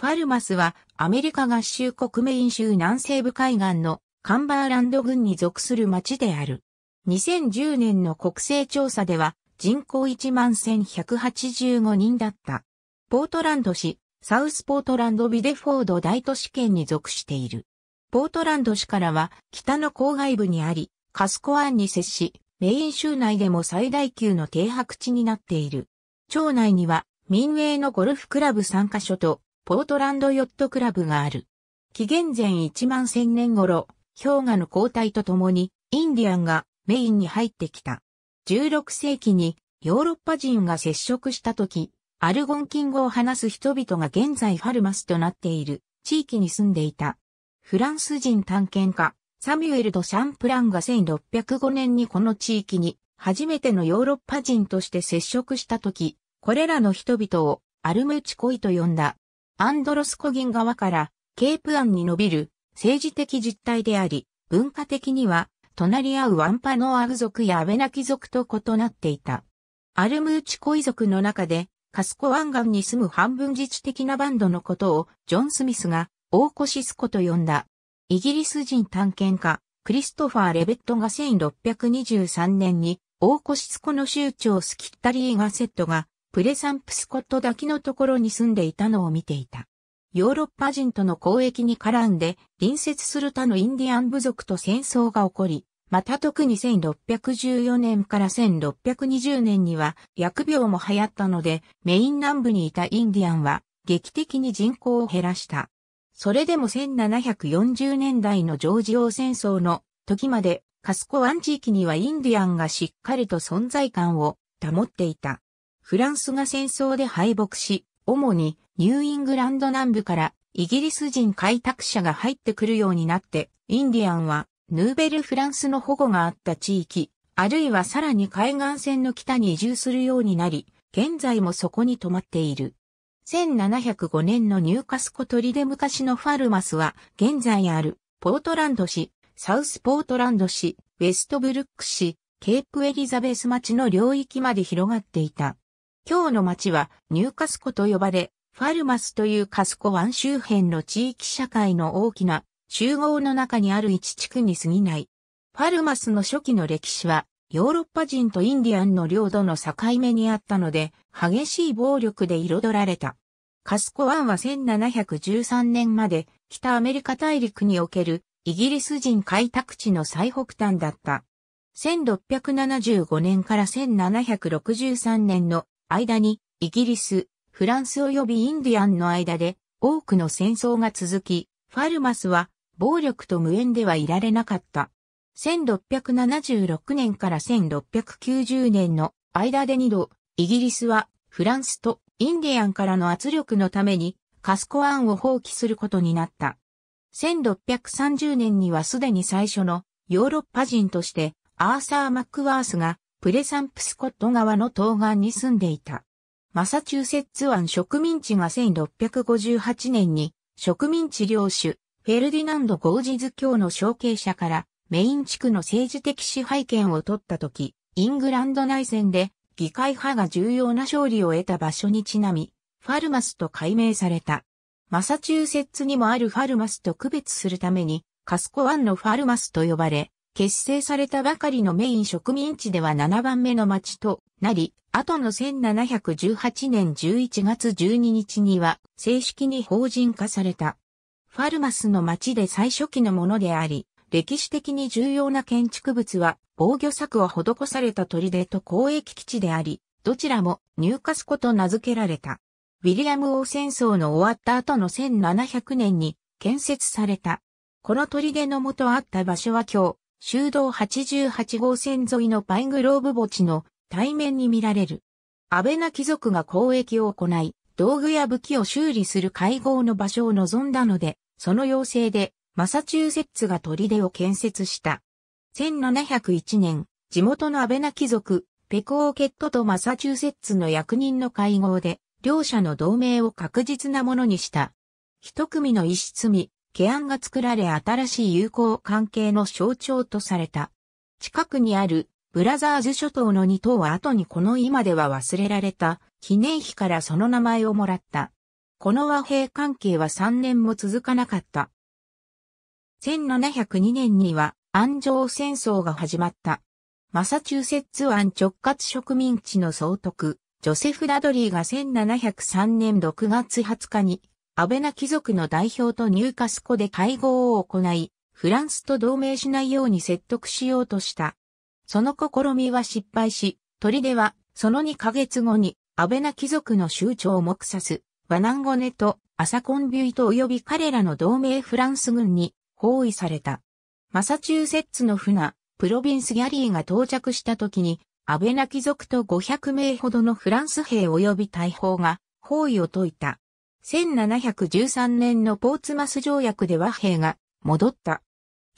ファルマスはアメリカ合衆国メイン州南西部海岸のカンバーランド郡に属する町である。2010年の国勢調査では人口1万1185人だった。ポートランド市、サウスポートランドビデフォード大都市圏に属している。ポートランド市からは北の郊外部にあり、カスコ湾に接し、メイン州内でも最大級の停泊地になっている。町内には民営のゴルフクラブ3カ所とポートランドヨットクラブがある。紀元前1万1000年頃、氷河の交代とともに、インディアンがメインに入ってきた。16世紀にヨーロッパ人が接触した時、アルゴンキン語を話す人々が現在ファルマスとなっている地域に住んでいた。フランス人探検家、サミュエル・ド・シャンプランが1605年にこの地域に初めてのヨーロッパ人として接触した時、これらの人々をアルムチコイと呼んだ。アンドロスコ銀側からケープ湾に伸びる政治的実態であり、文化的には隣り合うワンパノアグ族やアベナキ族と異なっていた。アルムーチコ遺族の中でカスコ湾岸に住む半分自治的なバンドのことをジョン・スミスがオーコシスコと呼んだ。イギリス人探検家クリストファー・レベットが1623年にオーコシスコの州長スキッタリー・ガセットがプレサンプスコットだけのところに住んでいたのを見ていた。ヨーロッパ人との交易に絡んで、隣接する他のインディアン部族と戦争が起こり、また特に1614年から1620年には薬病も流行ったので、メイン南部にいたインディアンは劇的に人口を減らした。それでも1740年代のジョージ王戦争の時までカスコ湾地域にはインディアンがしっかりと存在感を保っていた。フランスが戦争で敗北し、主にニューイングランド南部からイギリス人開拓者が入ってくるようになって、インディアンはヌーベルフランスの保護があった地域、あるいはさらに海岸線の北に移住するようになり、現在もそこに泊まっている。1705年のニューカスコトリで昔のファルマスは、現在ある、ポートランド市、サウスポートランド市、ウェストブルック市、ケープエリザベス町の領域まで広がっていた。今日の町はニューカスコと呼ばれ、ファルマスというカスコ湾周辺の地域社会の大きな集合の中にある一地区に過ぎない。ファルマスの初期の歴史は、ヨーロッパ人とインディアンの領土の境目にあったので、激しい暴力で彩られた。カスコ湾は1713年まで北アメリカ大陸におけるイギリス人開拓地の最北端だった。1675年から1763年の間に、イギリス、フランス及びインディアンの間で多くの戦争が続き、ファルマスは暴力と無縁ではいられなかった。1676年から1690年の間で二度、イギリスはフランスとインディアンからの圧力のためにカスコアンを放棄することになった。1630年にはすでに最初のヨーロッパ人としてアーサー・マックワースがプレサンプスコット川の東岸に住んでいた。マサチューセッツ湾植民地が1658年に植民地領主フェルディナンド・ゴージズ教の承継者からメイン地区の政治的支配権を取った時、イングランド内戦で議会派が重要な勝利を得た場所にちなみ、ファルマスと改名された。マサチューセッツにもあるファルマスと区別するために、カスコ湾のファルマスと呼ばれ、結成されたばかりのメイン植民地では7番目の町となり、後の1718年11月12日には正式に法人化された。ファルマスの町で最初期のものであり、歴史的に重要な建築物は防御策を施された砦と交易基地であり、どちらも入荷すこと名付けられた。ウィリアム王戦争の終わった後の1700年に建設された。この砦の元あった場所は今日、修道88号線沿いのパイングローブ墓地の対面に見られる。安倍な貴族が交易を行い、道具や武器を修理する会合の場所を望んだので、その要請で、マサチューセッツが砦を建設した。1701年、地元の安倍な貴族、ペコーケットとマサチューセッツの役人の会合で、両者の同盟を確実なものにした。一組の一室に、ケアンが作られ新しい友好関係の象徴とされた。近くにあるブラザーズ諸島の2島は後にこの今では忘れられた記念碑からその名前をもらった。この和平関係は3年も続かなかった。1702年には安城戦争が始まった。マサチューセッツ湾直轄植民地の総督、ジョセフ・ダドリーが1703年6月20日にアベナ貴族の代表とニューカスコで会合を行い、フランスと同盟しないように説得しようとした。その試みは失敗し、砦は、その2ヶ月後に、アベナ貴族の州長を目指す、ワナンゴネとアサコンビュイト及び彼らの同盟フランス軍に包囲された。マサチューセッツの船、プロビンスギャリーが到着した時に、アベナ貴族と500名ほどのフランス兵及び大砲が包囲を解いた。1713年のポーツマス条約で和平が戻った。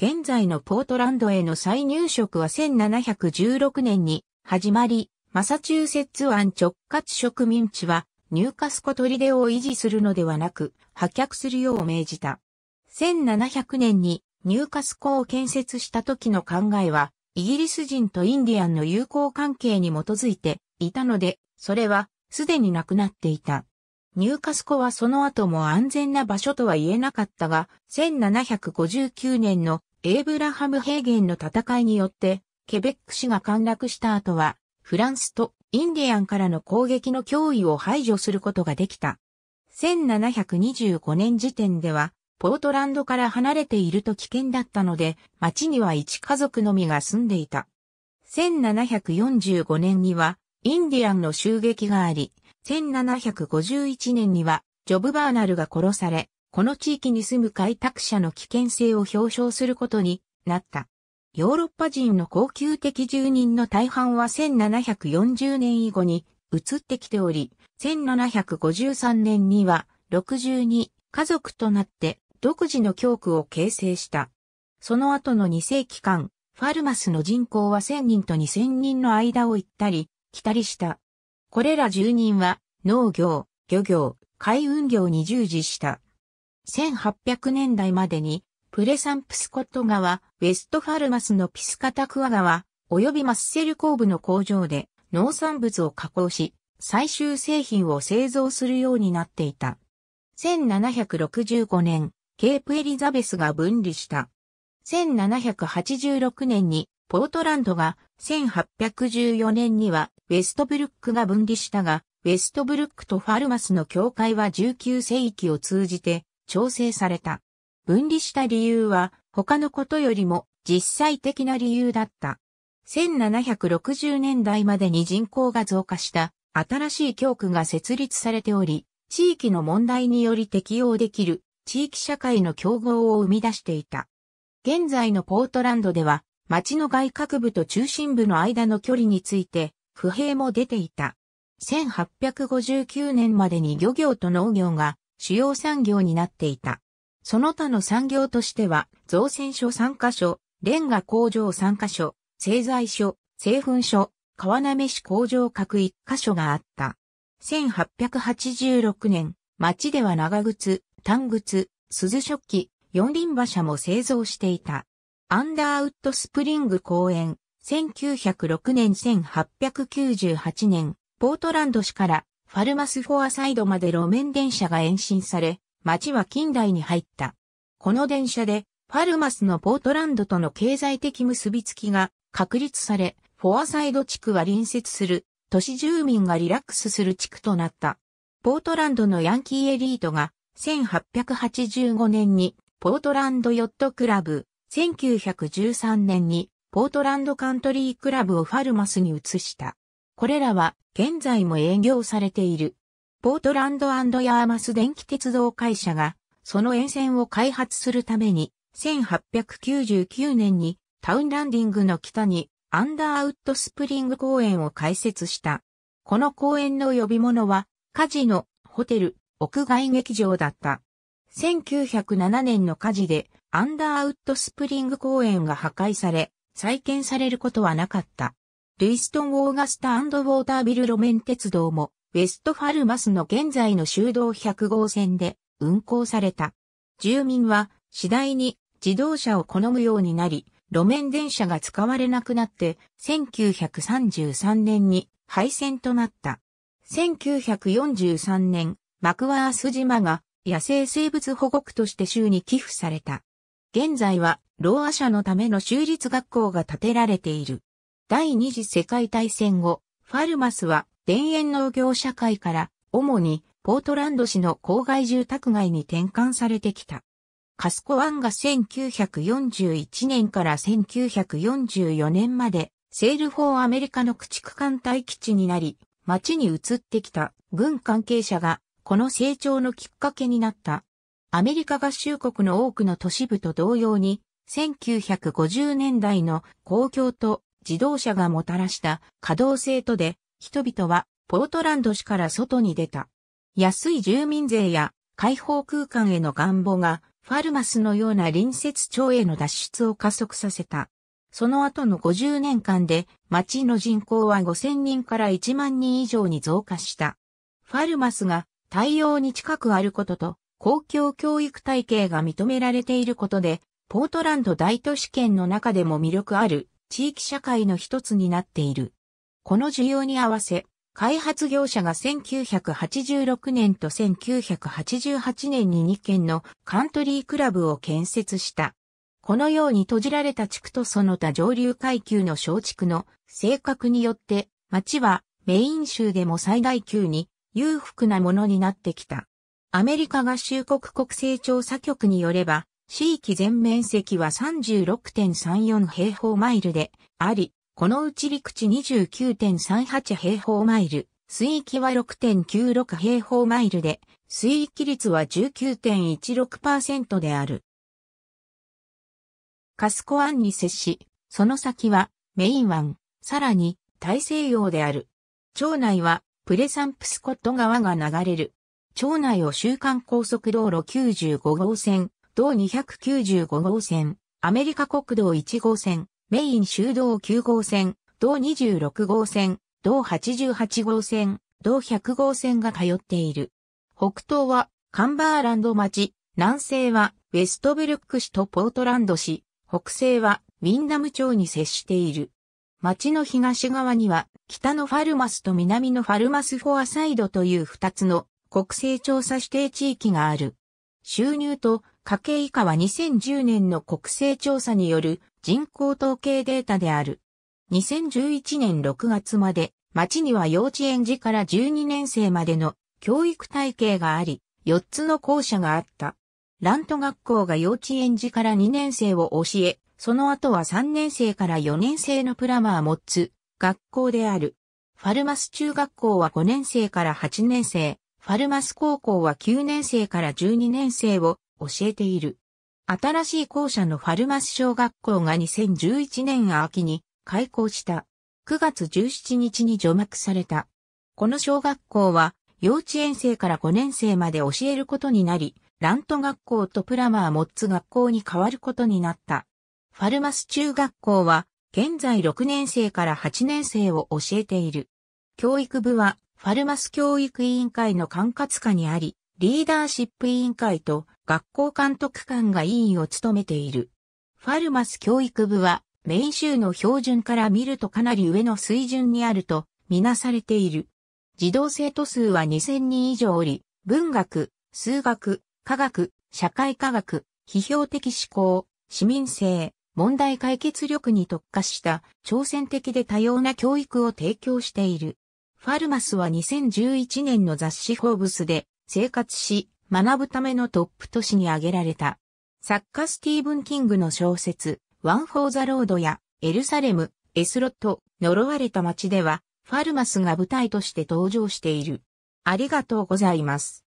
現在のポートランドへの再入植は1716年に始まり、マサチューセッツ湾直轄植民地は入荷スコトリデを維持するのではなく、破却するよう命じた。1700年に入荷スコを建設した時の考えは、イギリス人とインディアンの友好関係に基づいていたので、それはすでになくなっていた。ニューカスコはその後も安全な場所とは言えなかったが、1759年のエイブラハム平原の戦いによって、ケベック市が陥落した後は、フランスとインディアンからの攻撃の脅威を排除することができた。1725年時点では、ポートランドから離れていると危険だったので、町には一家族のみが住んでいた。1745年には、インディアンの襲撃があり、1751年には、ジョブバーナルが殺され、この地域に住む開拓者の危険性を表彰することになった。ヨーロッパ人の高級的住人の大半は1740年以後に移ってきており、1753年には62家族となって独自の教区を形成した。その後の2世紀間、ファルマスの人口は1000人と2000人の間を行ったり、来たりした。これら住人は農業、漁業、海運業に従事した。1800年代までにプレサンプスコット川、ウェストファルマスのピスカタクワ川、及びマッセル工部の工場で農産物を加工し、最終製品を製造するようになっていた。1765年、ケープエリザベスが分離した。1786年にポートランドが1814年にはウェストブルックが分離したが、ウェストブルックとファルマスの境界は19世紀を通じて調整された。分離した理由は他のことよりも実際的な理由だった。1760年代までに人口が増加した新しい教区が設立されており、地域の問題により適応できる地域社会の競合を生み出していた。現在のポートランドでは町の外郭部と中心部の間の距離について、不平も出ていた。1859年までに漁業と農業が主要産業になっていた。その他の産業としては、造船所3カ所、レンガ工場3カ所、製材所、製粉所、川滑市工場各1カ所があった。1886年、町では長靴、単靴、鈴食器、四輪馬車も製造していた。アンダーウッドスプリング公園、1906年1898年、ポートランド市からファルマスフォアサイドまで路面電車が延伸され、街は近代に入った。この電車で、ファルマスのポートランドとの経済的結びつきが確立され、フォアサイド地区は隣接する都市住民がリラックスする地区となった。ポートランドのヤンキーエリートが1885年にポートランドヨットクラブ1913年にポートランドカントリークラブをファルマスに移した。これらは現在も営業されている。ポートランドヤーマス電気鉄道会社がその沿線を開発するために1899年にタウンランディングの北にアンダーウッドスプリング公園を開設した。この公園の呼び物はカジノ、ホテル、屋外劇場だった。1907年の火事でアンダーウッドスプリング公園が破壊され、再建されることはなかった。ルイストン・オーガスタウォータービル路面鉄道も、ウェストファルマスの現在の修道100号線で運行された。住民は次第に自動車を好むようになり、路面電車が使われなくなって、1933年に廃線となった。1943年、マクワース島が野生生物保護区として州に寄付された。現在は、ろうあ者のための州立学校が建てられている。第二次世界大戦後、ファルマスは田園農業社会から主にポートランド市の郊外住宅街に転換されてきた。カスコ湾が1941年から1944年までセールフォーアメリカの駆逐艦隊基地になり、町に移ってきた軍関係者がこの成長のきっかけになったアメリカ合衆国の多くの都市部と同様に、1950年代の公共と自動車がもたらした稼働性とで、人々はポートランド市から外に出た。安い住民税や開放空間への願望が、ファルマスのような隣接町への脱出を加速させた。その後の50年間で町の人口は5000人から1万人以上に増加した。ファルマスが太陽に近くあることと公共教育体系が認められていることで、ポートランド大都市圏の中でも魅力ある地域社会の一つになっている。この需要に合わせ、開発業者が1986年と1988年に2軒のカントリークラブを建設した。このように閉じられた地区とその他上流階級の小地区の性格によって、町はメイン州でも最大級に裕福なものになってきた。アメリカ合衆国国勢調査局によれば、地域全面積は36.34平方マイルであり、このうち陸地29.38平方マイル、水域は6.96平方マイルで、水域率は19.16%である。カスコ湾に接し、その先はメイン湾、さらに大西洋である。町内はプレサンプスコット川が流れる。町内を週間高速道路95号線、道295号線、アメリカ国道1号線、メイン修道9号線、道26号線、道88号線、道100号線が通っている。北東はカンバーランド町、南西はウェストブルック市とポートランド市、北西はウィンダム町に接している。町の東側には北のファルマスと南のファルマスフォアサイドという二つの国勢調査指定地域がある。収入と家計以下は2010年の国勢調査による人口統計データである。2011年6月まで町には幼稚園児から12年生までの教育体系があり、4つの校舎があった。ラント学校が幼稚園児から2年生を教え、その後は3年生から4年生のプラマーもつ学校である。ファルマス中学校は5年生から8年生、ファルマス高校は9年生から12年生を教えている。新しい校舎のファルマス小学校が2011年秋に開校した。9月17日に除幕された。この小学校は幼稚園生から5年生まで教えることになり、ラント学校とプラマーモッツ学校に変わることになった。ファルマス中学校は現在6年生から8年生を教えている。教育部はファルマス教育委員会の管轄下にあり、リーダーシップ委員会と学校監督官が委員を務めている。ファルマス教育部は、メイン州の標準から見るとかなり上の水準にあると、みなされている。児童生徒数は2000人以上おり、文学、数学、科学、社会科学、批評的思考、市民性、問題解決力に特化した挑戦的で多様な教育を提供している。ファルマスは2011年の雑誌フォーブスで生活し、学ぶためのトップ都市に挙げられた。作家スティーブン・キングの小説、ワン・フォー・ザ・ロードや、エルサレム、エスロット、呪われた街では、ファルマスが舞台として登場している。ありがとうございます。